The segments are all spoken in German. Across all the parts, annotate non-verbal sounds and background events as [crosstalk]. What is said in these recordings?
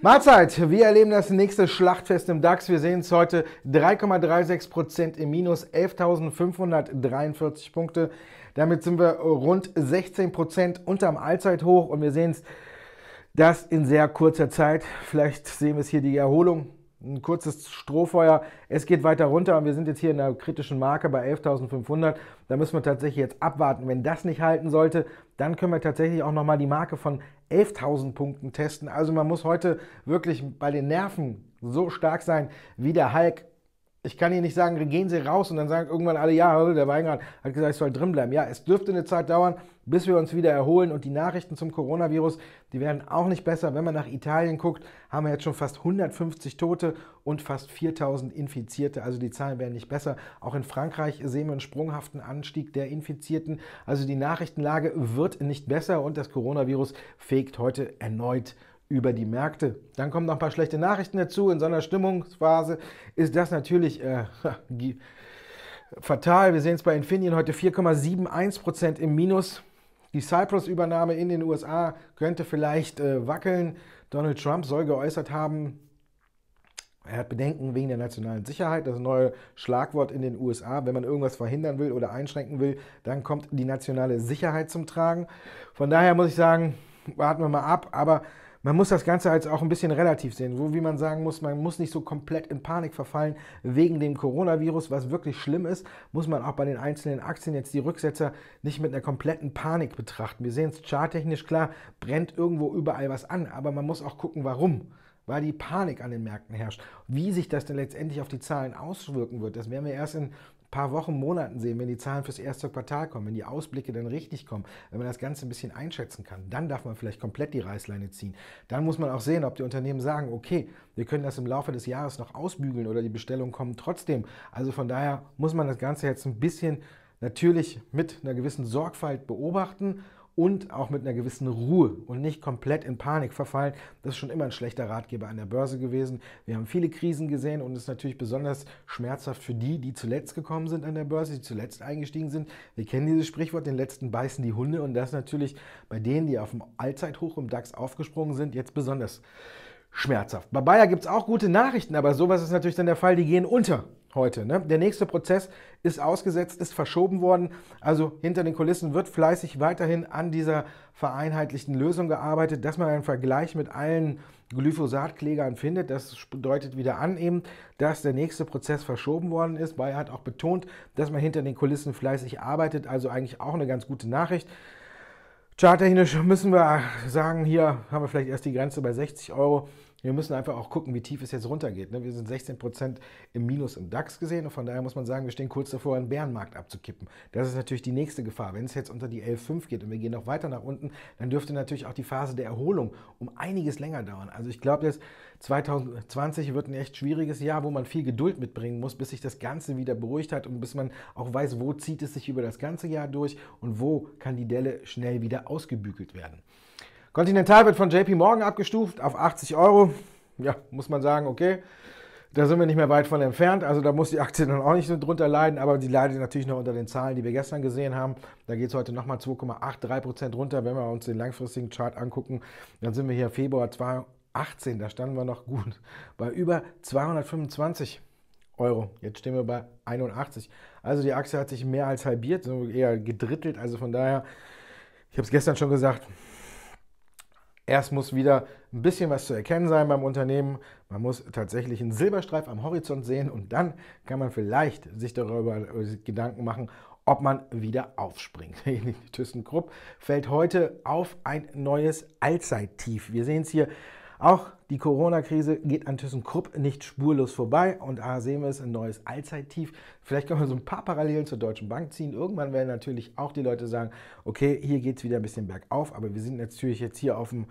Mahlzeit, wir erleben das nächste Schlachtfest im DAX. Wir sehen es heute 3,36% im Minus, 11.543 Punkte. Damit sind wir rund 16% unterm Allzeithoch und wir sehen es, das in sehr kurzer Zeit. Vielleicht sehen wir es hier die Erholung ein kurzes Strohfeuer. Es geht weiter runter und wir sind jetzt hier in der kritischen Marke bei 11.500. Da müssen wir tatsächlich jetzt abwarten. Wenn das nicht halten sollte, dann können wir tatsächlich auch nochmal die Marke von 11.000 Punkten testen. Also man muss heute wirklich bei den Nerven so stark sein wie der Hulk. Ich kann Ihnen nicht sagen, gehen Sie raus und dann sagen irgendwann alle, ja, der Weingart hat gesagt, ich soll drin bleiben. Ja, es dürfte eine Zeit dauern, bis wir uns wieder erholen. Und die Nachrichten zum Coronavirus, die werden auch nicht besser. Wenn man nach Italien guckt, haben wir jetzt schon fast 150 Tote und fast 4000 Infizierte. Also die Zahlen werden nicht besser. Auch in Frankreich sehen wir einen sprunghaften Anstieg der Infizierten. Also die Nachrichtenlage wird nicht besser und das Coronavirus fegt heute erneut über die Märkte. Dann kommen noch ein paar schlechte Nachrichten dazu. In so einer Stimmungsphase ist das natürlich äh, fatal. Wir sehen es bei Infineon heute 4,71% im Minus. Die Cyprus-Übernahme in den USA könnte vielleicht äh, wackeln. Donald Trump soll geäußert haben, er hat Bedenken wegen der nationalen Sicherheit, das neue Schlagwort in den USA. Wenn man irgendwas verhindern will oder einschränken will, dann kommt die nationale Sicherheit zum Tragen. Von daher muss ich sagen, warten wir mal ab. Aber man muss das Ganze jetzt auch ein bisschen relativ sehen. So wie man sagen muss, man muss nicht so komplett in Panik verfallen wegen dem Coronavirus, was wirklich schlimm ist, muss man auch bei den einzelnen Aktien jetzt die Rücksetzer nicht mit einer kompletten Panik betrachten. Wir sehen es charttechnisch klar, brennt irgendwo überall was an, aber man muss auch gucken, warum weil die Panik an den Märkten herrscht. Wie sich das denn letztendlich auf die Zahlen auswirken wird, das werden wir erst in paar Wochen, Monaten sehen, wenn die Zahlen fürs erste Quartal kommen, wenn die Ausblicke dann richtig kommen, wenn man das Ganze ein bisschen einschätzen kann, dann darf man vielleicht komplett die Reißleine ziehen. Dann muss man auch sehen, ob die Unternehmen sagen, okay, wir können das im Laufe des Jahres noch ausbügeln oder die Bestellungen kommen trotzdem. Also von daher muss man das Ganze jetzt ein bisschen natürlich mit einer gewissen Sorgfalt beobachten und auch mit einer gewissen Ruhe und nicht komplett in Panik verfallen. Das ist schon immer ein schlechter Ratgeber an der Börse gewesen. Wir haben viele Krisen gesehen und es ist natürlich besonders schmerzhaft für die, die zuletzt gekommen sind an der Börse, die zuletzt eingestiegen sind. Wir kennen dieses Sprichwort, den letzten beißen die Hunde und das natürlich bei denen, die auf dem Allzeithoch im DAX aufgesprungen sind, jetzt besonders schmerzhaft. Bei Bayer gibt es auch gute Nachrichten, aber sowas ist natürlich dann der Fall, die gehen unter heute. Ne? Der nächste Prozess ist ausgesetzt, ist verschoben worden. Also hinter den Kulissen wird fleißig weiterhin an dieser vereinheitlichten Lösung gearbeitet, dass man einen Vergleich mit allen Glyphosat-Klägern findet. Das deutet wieder an eben, dass der nächste Prozess verschoben worden ist. Bayer hat auch betont, dass man hinter den Kulissen fleißig arbeitet. Also eigentlich auch eine ganz gute Nachricht. Charttechnisch müssen wir sagen, hier haben wir vielleicht erst die Grenze bei 60 Euro. Wir müssen einfach auch gucken, wie tief es jetzt runtergeht. Ne? Wir sind 16 Prozent im Minus im DAX gesehen und von daher muss man sagen, wir stehen kurz davor, einen Bärenmarkt abzukippen. Das ist natürlich die nächste Gefahr. Wenn es jetzt unter die 11,5 geht und wir gehen noch weiter nach unten, dann dürfte natürlich auch die Phase der Erholung um einiges länger dauern. Also ich glaube 2020 wird ein echt schwieriges Jahr, wo man viel Geduld mitbringen muss, bis sich das Ganze wieder beruhigt hat und bis man auch weiß, wo zieht es sich über das ganze Jahr durch und wo kann die Delle schnell wieder ausgebügelt werden. Continental wird von JP Morgan abgestuft auf 80 Euro. Ja, muss man sagen, okay. Da sind wir nicht mehr weit von entfernt. Also da muss die Aktie dann auch nicht so drunter leiden, aber die leidet natürlich noch unter den Zahlen, die wir gestern gesehen haben. Da geht es heute nochmal 2,83% Prozent runter. Wenn wir uns den langfristigen Chart angucken, dann sind wir hier Februar 2018, da standen wir noch gut, bei über 225 Euro. Jetzt stehen wir bei 81. Also die Aktie hat sich mehr als halbiert, eher gedrittelt. Also von daher, ich habe es gestern schon gesagt, Erst muss wieder ein bisschen was zu erkennen sein beim Unternehmen. Man muss tatsächlich einen Silberstreif am Horizont sehen und dann kann man vielleicht sich darüber Gedanken machen, ob man wieder aufspringt. Die [laughs] ThyssenKrupp fällt heute auf ein neues Allzeittief. Wir sehen es hier auch die Corona-Krise geht an ThyssenKrupp nicht spurlos vorbei und A sehen wir es, ein neues Allzeittief. Vielleicht können wir so ein paar Parallelen zur Deutschen Bank ziehen. Irgendwann werden natürlich auch die Leute sagen, okay, hier geht es wieder ein bisschen bergauf, aber wir sind natürlich jetzt hier auf dem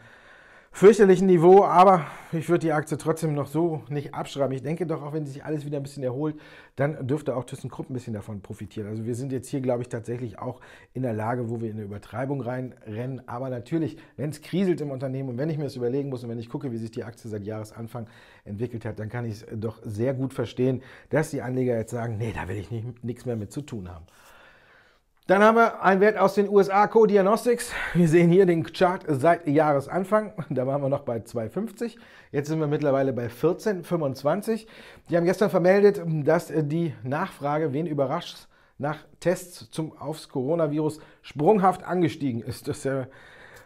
fürchterlichen Niveau, aber ich würde die Aktie trotzdem noch so nicht abschreiben. Ich denke doch, auch wenn sich alles wieder ein bisschen erholt, dann dürfte auch ThyssenKrupp ein bisschen davon profitieren. Also wir sind jetzt hier, glaube ich, tatsächlich auch in der Lage, wo wir in eine Übertreibung reinrennen. Aber natürlich, wenn es kriselt im Unternehmen und wenn ich mir das überlegen muss und wenn ich gucke, wie sich die Aktie seit Jahresanfang entwickelt hat, dann kann ich es doch sehr gut verstehen, dass die Anleger jetzt sagen, nee, da will ich nichts mehr mit zu tun haben. Dann haben wir einen Wert aus den USA, Co-Diagnostics. Wir sehen hier den Chart seit Jahresanfang. Da waren wir noch bei 2,50. Jetzt sind wir mittlerweile bei 14,25. Die haben gestern vermeldet, dass die Nachfrage, wen überrascht, nach Tests zum, aufs Coronavirus sprunghaft angestiegen ist. Das äh,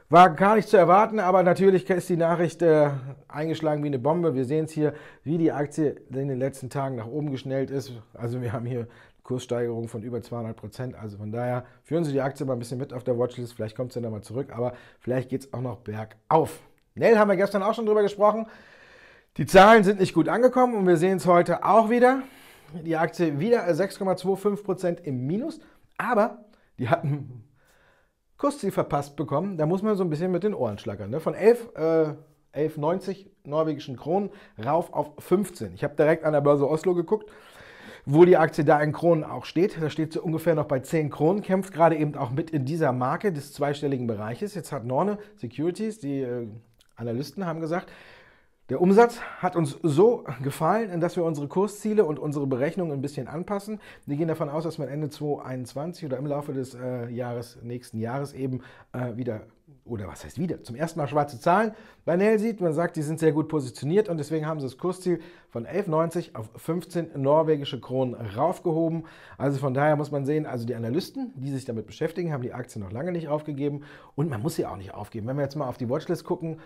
war gar nicht zu erwarten, aber natürlich ist die Nachricht äh, eingeschlagen wie eine Bombe. Wir sehen es hier, wie die Aktie in den letzten Tagen nach oben geschnellt ist. Also wir haben hier Kurssteigerung von über 200 Prozent. Also von daher führen Sie die Aktie mal ein bisschen mit auf der Watchlist. Vielleicht kommt sie dann mal zurück, aber vielleicht geht es auch noch bergauf. Nell haben wir gestern auch schon drüber gesprochen. Die Zahlen sind nicht gut angekommen und wir sehen es heute auch wieder. Die Aktie wieder 6,25% Prozent im Minus, aber die hatten Kursziel verpasst bekommen. Da muss man so ein bisschen mit den Ohren schlackern. Ne? Von 11, äh, 11,90 norwegischen Kronen rauf auf 15. Ich habe direkt an der Börse Oslo geguckt wo die Aktie da in Kronen auch steht. Da steht sie ungefähr noch bei 10 Kronen, kämpft gerade eben auch mit in dieser Marke des zweistelligen Bereiches. Jetzt hat Norne Securities, die äh, Analysten haben gesagt, der Umsatz hat uns so gefallen, dass wir unsere Kursziele und unsere Berechnungen ein bisschen anpassen. Wir gehen davon aus, dass man Ende 2021 oder im Laufe des äh, Jahres, nächsten Jahres eben äh, wieder oder was heißt wieder, zum ersten Mal schwarze Zahlen bei Nell sieht. Man sagt, die sind sehr gut positioniert und deswegen haben sie das Kursziel von 11,90 auf 15 norwegische Kronen raufgehoben. Also von daher muss man sehen, also die Analysten, die sich damit beschäftigen, haben die Aktie noch lange nicht aufgegeben und man muss sie auch nicht aufgeben. Wenn wir jetzt mal auf die Watchlist gucken,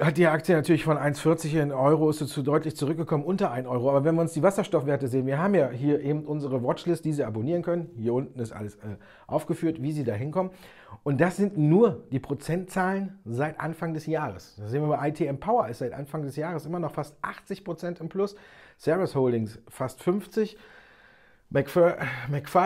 hat die Aktie natürlich von 1,40 in Euro ist zu deutlich zurückgekommen, unter 1 Euro. Aber wenn wir uns die Wasserstoffwerte sehen, wir haben ja hier eben unsere Watchlist, die Sie abonnieren können. Hier unten ist alles äh, aufgeführt, wie Sie da hinkommen. Und das sind nur die Prozentzahlen seit Anfang des Jahres. Da sehen wir bei ITM Power ist seit Anfang des Jahres immer noch fast 80 im Plus. Service Holdings fast 50. McFire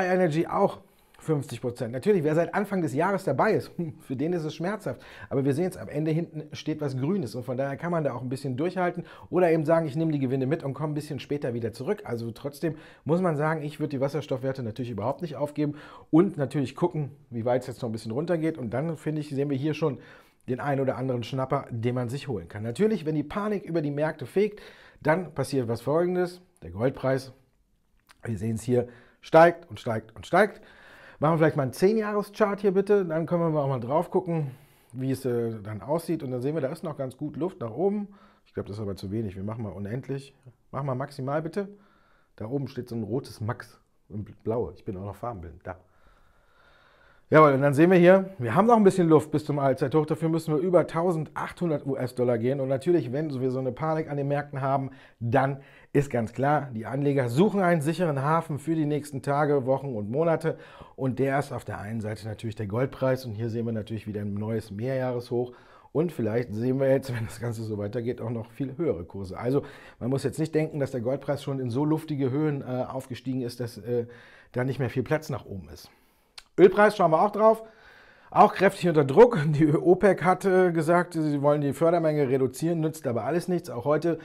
Energy auch 50 Prozent. Natürlich, wer seit Anfang des Jahres dabei ist, hm, für den ist es schmerzhaft. Aber wir sehen es, am Ende hinten steht was Grünes. Und von daher kann man da auch ein bisschen durchhalten oder eben sagen, ich nehme die Gewinne mit und komme ein bisschen später wieder zurück. Also trotzdem muss man sagen, ich würde die Wasserstoffwerte natürlich überhaupt nicht aufgeben und natürlich gucken, wie weit es jetzt noch ein bisschen runtergeht. Und dann, finde ich, sehen wir hier schon den einen oder anderen Schnapper, den man sich holen kann. Natürlich, wenn die Panik über die Märkte fegt, dann passiert was Folgendes. Der Goldpreis, wir sehen es hier, steigt und steigt und steigt. Machen wir vielleicht mal einen 10-Jahres-Chart hier bitte, dann können wir auch mal drauf gucken, wie es äh, dann aussieht. Und dann sehen wir, da ist noch ganz gut Luft nach oben. Ich glaube, das ist aber zu wenig. Wir machen mal unendlich. Machen wir maximal bitte. Da oben steht so ein rotes Max und blau. Ich bin auch noch farbenblind. Da. Jawohl, und dann sehen wir hier, wir haben noch ein bisschen Luft bis zum Allzeithoch. Dafür müssen wir über 1800 US-Dollar gehen. Und natürlich, wenn wir so eine Panik an den Märkten haben, dann ist ganz klar, die Anleger suchen einen sicheren Hafen für die nächsten Tage, Wochen und Monate. Und der ist auf der einen Seite natürlich der Goldpreis. Und hier sehen wir natürlich wieder ein neues Mehrjahreshoch. Und vielleicht sehen wir jetzt, [laughs] wenn das Ganze so weitergeht, auch noch viel höhere Kurse. Also man muss jetzt nicht denken, dass der Goldpreis schon in so luftige Höhen äh, aufgestiegen ist, dass äh, da nicht mehr viel Platz nach oben ist. Ölpreis schauen wir auch drauf. Auch kräftig unter Druck. Die OPEC hatte gesagt, sie wollen die Fördermenge reduzieren, nützt aber alles nichts. Auch heute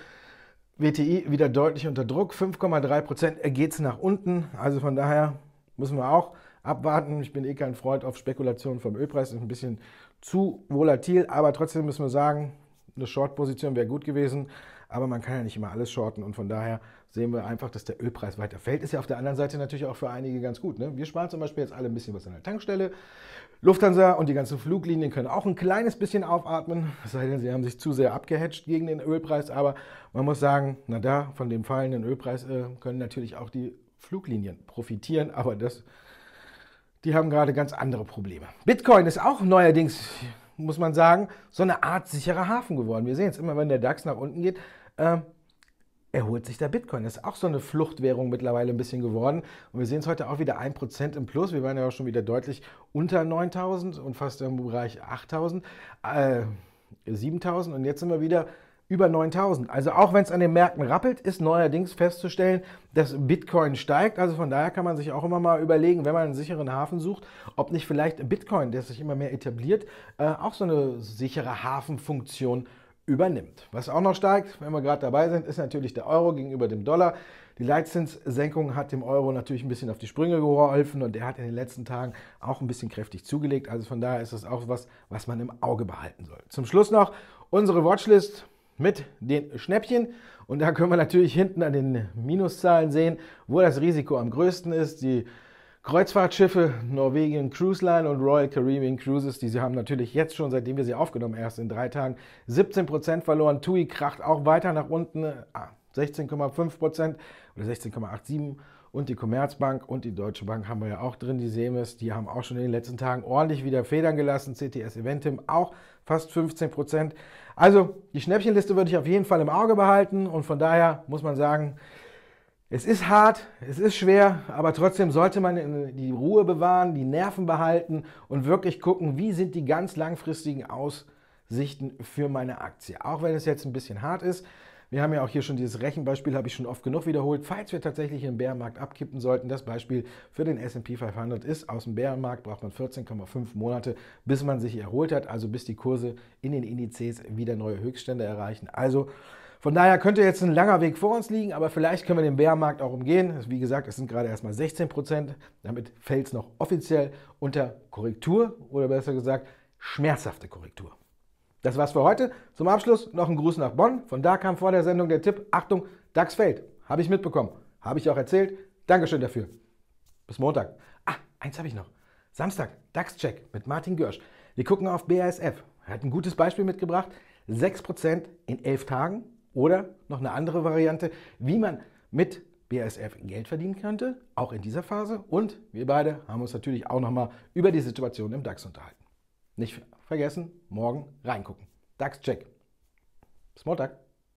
WTI wieder deutlich unter Druck. 5,3 Prozent geht es nach unten. Also von daher müssen wir auch abwarten. Ich bin eh kein Freund auf Spekulationen vom Ölpreis. Ist ein bisschen zu volatil, aber trotzdem müssen wir sagen, eine Short-Position wäre gut gewesen. Aber man kann ja nicht immer alles shorten und von daher sehen wir einfach, dass der Ölpreis weiter fällt. Ist ja auf der anderen Seite natürlich auch für einige ganz gut. Ne? Wir sparen zum Beispiel jetzt alle ein bisschen was an der Tankstelle. Lufthansa und die ganzen Fluglinien können auch ein kleines bisschen aufatmen, es sei denn, sie haben sich zu sehr abgehatcht gegen den Ölpreis. Aber man muss sagen, na da, von dem fallenden Ölpreis äh, können natürlich auch die Fluglinien profitieren. Aber das, die haben gerade ganz andere Probleme. Bitcoin ist auch neuerdings, muss man sagen, so eine Art sicherer Hafen geworden. Wir sehen es immer, wenn der DAX nach unten geht. Äh, erholt sich der Bitcoin. Das ist auch so eine Fluchtwährung mittlerweile ein bisschen geworden. Und wir sehen es heute auch wieder 1% im Plus. Wir waren ja auch schon wieder deutlich unter 9000 und fast im Bereich 8000, äh, 7000. Und jetzt sind wir wieder über 9000. Also auch wenn es an den Märkten rappelt, ist neuerdings festzustellen, dass Bitcoin steigt. Also von daher kann man sich auch immer mal überlegen, wenn man einen sicheren Hafen sucht, ob nicht vielleicht Bitcoin, der sich immer mehr etabliert, äh, auch so eine sichere Hafenfunktion hat übernimmt. Was auch noch steigt, wenn wir gerade dabei sind, ist natürlich der Euro gegenüber dem Dollar. Die Leitzinssenkung hat dem Euro natürlich ein bisschen auf die Sprünge geholfen und der hat in den letzten Tagen auch ein bisschen kräftig zugelegt. Also von daher ist das auch was, was man im Auge behalten soll. Zum Schluss noch unsere Watchlist mit den Schnäppchen. Und da können wir natürlich hinten an den Minuszahlen sehen, wo das Risiko am größten ist. Die Kreuzfahrtschiffe, Norwegian Cruise Line und Royal Caribbean Cruises, die sie haben natürlich jetzt schon, seitdem wir sie aufgenommen, erst in drei Tagen 17% Prozent verloren. TUI kracht auch weiter nach unten, 16,5% ah, Prozent oder 16,87% und die Commerzbank und die Deutsche Bank haben wir ja auch drin, die SEMES, die haben auch schon in den letzten Tagen ordentlich wieder Federn gelassen, CTS Eventim auch fast 15 Prozent. Also die Schnäppchenliste würde ich auf jeden Fall im Auge behalten und von daher muss man sagen, es ist hart, es ist schwer, aber trotzdem sollte man äh, die Ruhe bewahren, die Nerven behalten und wirklich gucken, wie sind die ganz langfristigen Aussichten für meine Aktie. Auch wenn es jetzt ein bisschen hart ist. Wir haben ja auch hier schon dieses Rechenbeispiel, habe ich schon oft genug wiederholt. Falls wir tatsächlich im Bärenmarkt abkippen sollten, das Beispiel für den S&P 500 ist, aus dem Bärenmarkt braucht man 14,5 Monate, bis man sich erholt hat, also bis die Kurse in den Indizes wieder neue Höchststände erreichen. Also von daher könnte jetzt ein langer Weg vor uns liegen, aber vielleicht können wir den Bärmarkt auch umgehen. Wie gesagt, es sind gerade erstmal 16 Prozent. Damit fällt es noch offiziell unter Korrektur oder besser gesagt schmerzhafte Korrektur. Das war's für heute. Zum Abschluss noch ein Gruß nach Bonn. Von da kam vor der Sendung der Tipp: Achtung, DAX fällt. Habe ich mitbekommen. Habe ich auch erzählt. Dankeschön dafür. Bis Montag. Ah, eins habe ich noch. Samstag, DAX-Check mit Martin Görsch. Wir gucken auf BASF. Er hat ein gutes Beispiel mitgebracht. 6% in 11 Tagen. Oder noch eine andere Variante, wie man mit BASF Geld verdienen könnte, auch in dieser Phase. Und wir beide haben uns natürlich auch nochmal über die Situation im DAX unterhalten. Nicht vergessen, morgen reingucken. DAX-Check. Bis Montag.